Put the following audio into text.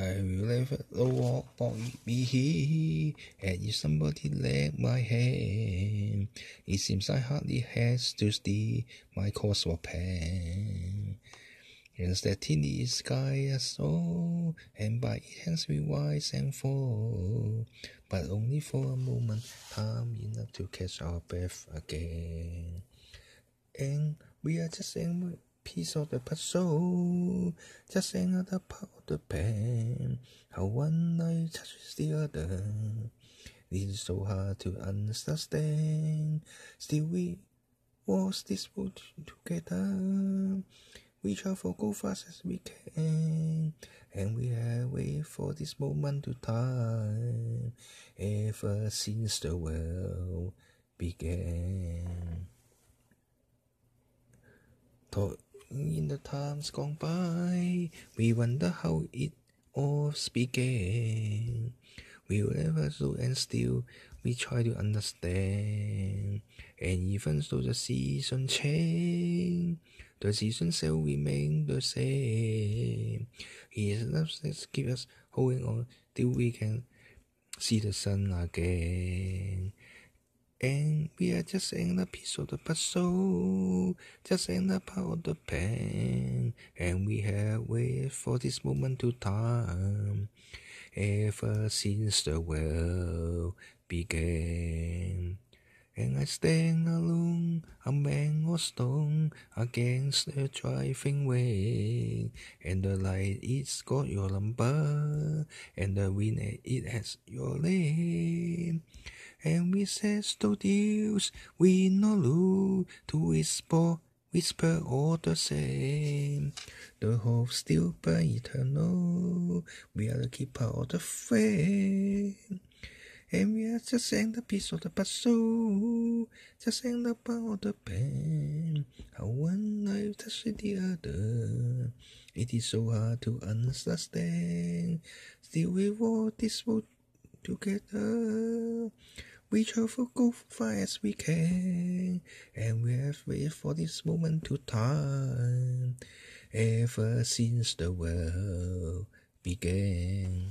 I live at the wall, do me here, and if somebody let my hand, it seems I hardly has to steal my course for pain. Yes, that tiny sky I saw, and by it has we rise and fall, but only for a moment, time enough to catch our breath again. And we are just in piece of the puzzle, just another part of the pain. How one eye touches the other, it's so hard to understand. Still, we was this boat together. We try to go fast as we can, and we have waited for this moment to time ever since the world began. と in the times gone by, we wonder how it all began. We ever do and still we try to understand. And even though the season change, the season still remain the same. He is love that keep us holding on till we can see the sun again. And we are just the piece of the puzzle, just the part of the pen. And we have waited for this moment to time, ever since the world began. And I stand alone, a man of stone, against the driving wind. And the light is got your number, and the wind it has your name and we says to deals we no lose to whisper, whisper all the same. The hope still but eternal, we are the keeper of the faith. And we are just in the peace of the puzzle, just in the power of the pain. How one life with the other, it is so hard to understand. Still, we all this would together. We travel go far as we can, and we have waited for this moment to time ever since the world began.